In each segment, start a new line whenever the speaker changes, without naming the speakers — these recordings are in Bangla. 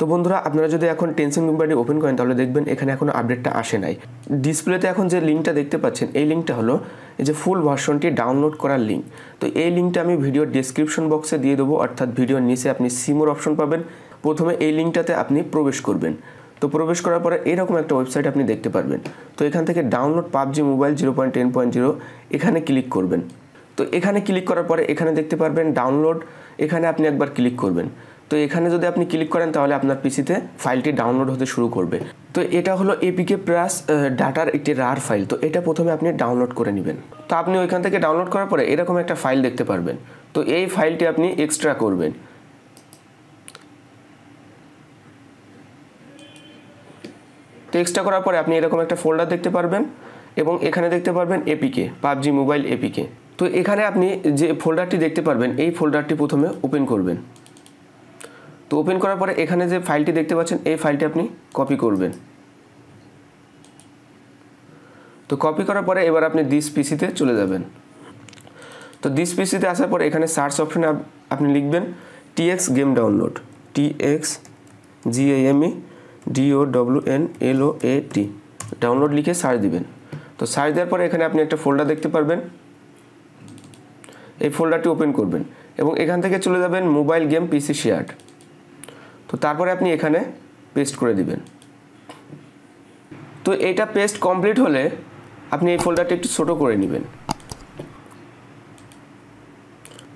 তো বন্ধুরা আপনারা যদি এখন টেনসিং মেম্বারটি ওপেন করেন তাহলে দেখবেন এখানে এখনও আপডেটটা আসে নাই ডিসপ্লেতে এখন যে লিঙ্কটা দেখতে পাচ্ছেন এই লিঙ্কটা হলো এই যে ফুল ভার্সনটি ডাউনলোড করার লিঙ্ক তো এই লিঙ্কটা আমি ভিডিও ডিসক্রিপশন বক্সে দিয়ে দেবো অর্থাৎ ভিডিওর নিচে আপনি সিমোর অপশন পাবেন প্রথমে এই লিঙ্কটাতে আপনি প্রবেশ করবেন তো প্রবেশ করার পরে এরকম একটা ওয়েবসাইট আপনি দেখতে পারবেন তো এখান থেকে download PUBG mobile zero point ten point zero এখানে ক্লিক করবেন তো এখানে ক্লিক করার পরে এখানে দেখতে পারবেন ডাউনলোড এখানে আপনি একবার ক্লিক করবেন তো এখানে যদি আপনি ক্লিক করেন তাহলে আপনার পিসিতে ফাইলটি ডাউনলোড হতে শুরু করবে তো এটা হলো এপিকে প্লাস ডাটার একটি রার ফাইল তো এটা প্রথমে আপনি ডাউনলোড করে নেবেন তো আপনি ওইখান থেকে ডাউনলোড করার পরে এরকম একটা ফাইল দেখতে পারবেন তো এই ফাইলটি আপনি এক্সট্রা করবেন তো এক্সট্রা করার পরে আপনি এরকম একটা ফোল্ডার দেখতে পারবেন এবং এখানে দেখতে পারবেন এপিকে পাবজি মোবাইল এপিকে তো এখানে আপনি যে ফোল্ডারটি দেখতে পারবেন এই ফোল্ডারটি প্রথমে ওপেন করবেন তো ওপেন করার পরে এখানে যে ফাইলটি দেখতে পাচ্ছেন এই ফাইলটি আপনি কপি করবেন তো কপি করার পরে এবার আপনি দিস পিসিতে চলে যাবেন তো দিস পিসিতে আসার পর এখানে সার্চ অপশানে আপনি লিখবেন T X game download T X G M E D O W N L O A T download লিখে সার্চ দিবেন তো সার্চ দেওয়ার পরে এখানে আপনি একটা ফোল্ডার দেখতে পারবেন এই ফোল্ডারটি ওপেন করবেন এবং এখান থেকে চলে যাবেন মোবাইল গেম পিসি শেয়ার্ড তো তারপরে আপনি এখানে পেস্ট করে দিবেন তো এটা পেস্ট কমপ্লিট হলে আপনি এই ফোল্ডারটা একটু ছোটো করে নেবেন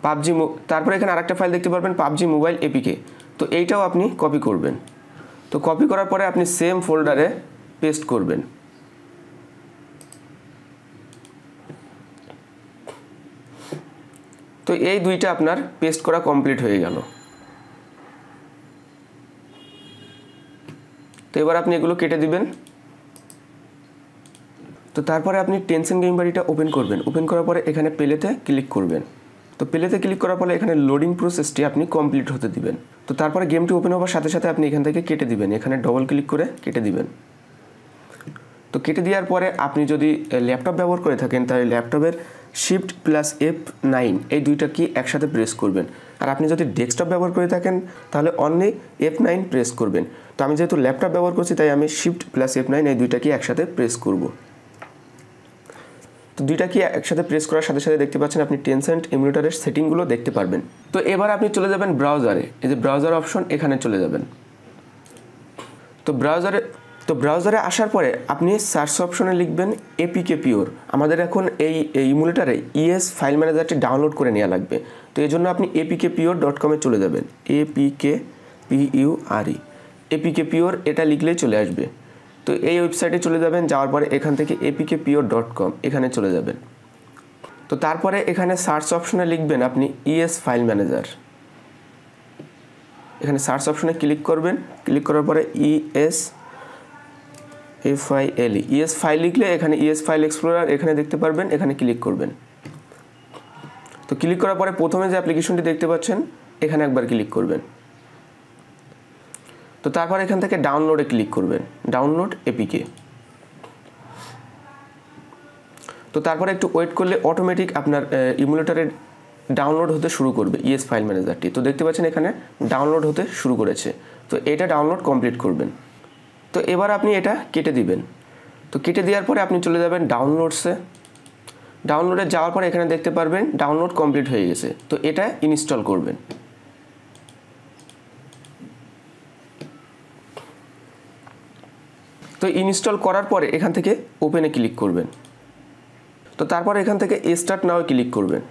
পাবজি তারপরে এখানে আরেকটা ফাইল দেখতে পারবেন পাবজি মোবাইল এপিকে তো এইটাও আপনি কপি করবেন তো কপি করার পরে আপনি সেম ফোল্ডারে পেস্ট করবেন তো এই দুইটা আপনার পেস্ট করা কমপ্লিট হয়ে গেল তো এবার আপনি এগুলো কেটে দিবেন তো তারপরে আপনি টেনশন গেম বাড়িটা ওপেন করবেন ওপেন করার পরে এখানে পেলেতে ক্লিক করবেন তো পেলেতে ক্লিক করার ফলে এখানে লোডিং প্রসেসটি আপনি কমপ্লিট হতে দিবেন তো তারপরে গেমটি ওপেন হওয়ার সাথে সাথে আপনি এখান থেকে কেটে দিবেন এখানে ডবল ক্লিক করে কেটে দিবেন তো কেটে দেওয়ার পরে আপনি যদি ল্যাপটপ ব্যবহার করে থাকেন তাহলে ল্যাপটপের শিফট প্লাস এফ নাইন এই দুইটা কি একসাথে প্রেস করবেন আর আপনি যদি ডেস্কটপ ব্যবহার করে থাকেন তাহলে অনলি এফ নাইন প্রেস করবেন তো আমি যেহেতু ল্যাপটপ ব্যবহার করছি তাই আমি শিফট প্লাস এফ নাইন এই দুইটাকে একসাথে প্রেস করব তো দুইটা কি একসাথে প্রেস করার সাথে সাথে দেখতে পাচ্ছেন আপনি টেনসেন্ট ইমিউটারের সেটিংগুলো দেখতে পারবেন তো এবার আপনি চলে যাবেন ব্রাউজারে এই যে ব্রাউজার অপশন এখানে চলে যাবেন তো ব্রাউজারে তো ব্রাউজারে আসার পরে আপনি সার্চ অপশনে লিখবেন এপিকে পিওর আমাদের এখন এই ইমুলেটারে ইএস ফাইল ম্যানেজারটি ডাউনলোড করে নেওয়া লাগবে তো এই জন্য আপনি এপিকে পিওর ডট কমে চলে যাবেন এপিকে পিইউআরই এপিকে পিওর এটা লিখলে চলে আসবে তো এই ওয়েবসাইটে চলে যাবেন যাওয়ার পরে এখান থেকে এপিকে পিওর ডট কম এখানে চলে যাবেন তো তারপরে এখানে সার্চ অপশনে লিখবেন আপনি ইএস ফাইল ম্যানেজার এখানে সার্চ অপশনে ক্লিক করবেন ক্লিক করার পরে ES F I L ES file লিখলে এখানে ইএস ফাইল এক্সপ্লোরার এখানে দেখতে পারবেন এখানে ক্লিক করবেন তো ক্লিক করার পরে প্রথমে যে অ্যাপ্লিকেশনটি দেখতে পাচ্ছেন এখানে একবার ক্লিক করবেন তো তারপর এখান থেকে ডাউনলোডে ক্লিক করবেন ডাউনলোড এপিকে তো তারপরে একটু ওয়েট করলে অটোমেটিক আপনার ইমুলেটারের ডাউনলোড হতে শুরু করবে ইএস ফাইল ম্যানেজারটি তো দেখতে পাচ্ছেন এখানে ডাউনলোড হতে শুরু করেছে তো এটা ডাউনলোড কমপ্লিট করবেন তো এবার আপনি এটা কেটে দিবেন তো কেটে দেওয়ার পরে আপনি চলে যাবেন ডাউনলোডসে ডাউনলোডে যাওয়ার পরে এখানে দেখতে পারবেন ডাউনলোড কমপ্লিট হয়ে গেছে তো এটা ইনস্টল করবেন তো ইনস্টল করার পরে এখান থেকে ওপেনে ক্লিক করবেন তো তারপরে এখান থেকে স্টার্ট নাও ক্লিক করবেন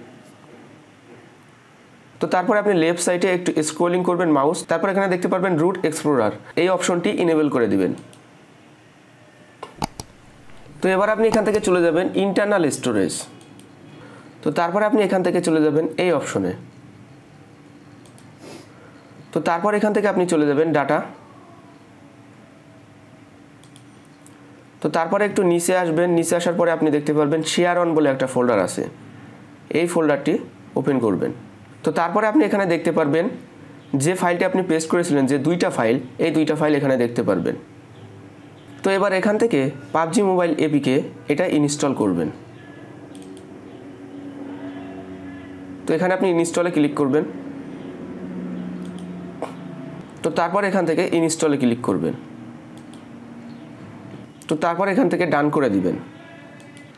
তো তারপরে আপনি লেফট সাইডে একটু স্ক্রোলিং করবেন মাউস তারপর এখানে দেখতে পারবেন রুট এক্সপ্লোরার এই অপশনটি ইনেবল করে দিবেন তো এবার আপনি এখান থেকে চলে যাবেন ইন্টারনাল স্টোরেজ তো তারপরে আপনি এখান থেকে চলে যাবেন এই অপশনে তো তারপর এখান থেকে আপনি চলে যাবেন ডাটা তো তারপরে একটু নিচে আসবেন নিচে আসার পরে আপনি দেখতে পারবেন শেয়ার অন বলে একটা ফোল্ডার আছে এই ফোল্ডারটি ওপেন করবেন তো তারপরে আপনি এখানে দেখতে পারবেন যে ফাইলটি আপনি পেস্ট করেছিলেন যে দুইটা ফাইল এই দুইটা ফাইল এখানে দেখতে পারবেন তো এবার এখান থেকে পাবজি মোবাইল এপিকে এটা ইনস্টল করবেন তো এখানে আপনি ইনস্টলে ক্লিক করবেন তো তারপর এখান থেকে ইনস্টলে ক্লিক করবেন তো তারপর এখান থেকে ডান করে দিবেন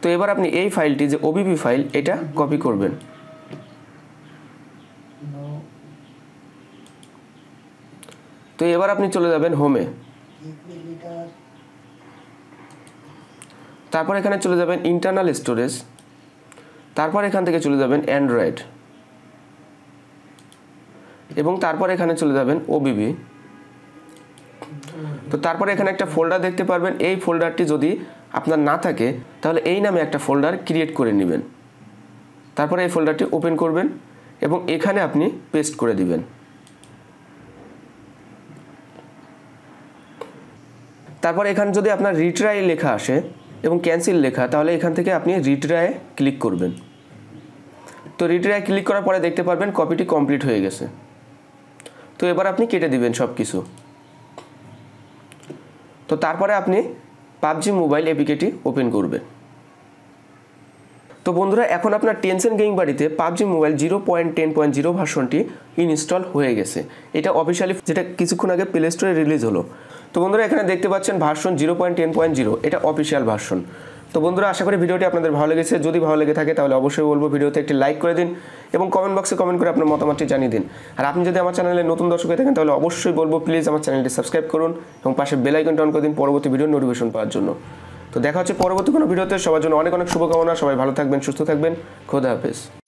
তো এবার আপনি এই ফাইলটি যে ওবিপি ফাইল এটা কপি করবেন তো এবার আপনি চলে যাবেন হোমে তারপর এখানে চলে যাবেন ইন্টারনাল স্টোরেজ তারপর এখান থেকে চলে যাবেন অ্যান্ড্রয়েড এবং তারপর এখানে চলে যাবেন ওবিবি তো তারপরে এখানে একটা ফোল্ডার দেখতে পারবেন এই ফোল্ডারটি যদি আপনার না থাকে তাহলে এই নামে একটা ফোল্ডার ক্রিয়েট করে নেবেন তারপরে এই ফোল্ডারটি ওপেন করবেন এবং এখানে আপনি পেস্ট করে দিবেন তারপর এখানে যদি আপনার রিট্রাই লেখা আসে এবং ক্যান্সেল লেখা তাহলে এখান থেকে আপনি রিট্রায়ে ক্লিক করবেন তো রিট্রায় ক্লিক করার পরে দেখতে পারবেন কপিটি কমপ্লিট হয়ে গেছে তো এবার আপনি কেটে দিবেন সব কিছু তো তারপরে আপনি পাবজি মোবাইল এপিকেটি ওপেন করবেন তো বন্ধুরা এখন আপনার টেনশন গেম বাড়িতে PUBG mobile zero point ten point zero ভার্সনটি ইনস্টল হয়ে গেছে এটা অফিসিয়ালি যেটা কিছুক্ষণ আগে প্লে স্টোরে রিলিজ হলো তো বন্ধুরা এখানে দেখতে পাচ্ছেন version zero point ten point zero এটা অফিসিয়াল ভার্সন তো বন্ধুরা আশা করি ভিডিওটি আপনাদের ভালো লেগেছে যদি ভালো লেগে থাকে তাহলে অবশ্যই বলবো ভিডিওতে একটি লাইক করে দিন এবং কমেন্ট বক্সে কমেন্ট করে আপনার মতামতটি জানিয়ে দিন আর আপনি যদি আমার চ্যানেলে নতুন দর্শক হয়ে থাকেন তাহলে অবশ্যই বলবো প্লিজ আমার চ্যানেলটি সাবস্ক্রাইব করুন এবং পাশে বেলাইকনটা অন করে দিন পরবর্তী ভিডিও নোটিফিকেশন পাওয়ার জন্য তো দেখা হচ্ছে পরবর্তী কোনো ভিডিওতে সবার জন্য অনেক অনেক শুভকামনা সবাই ভালো থাকবেন সুস্থ থাকবেন খোদা হাফেজ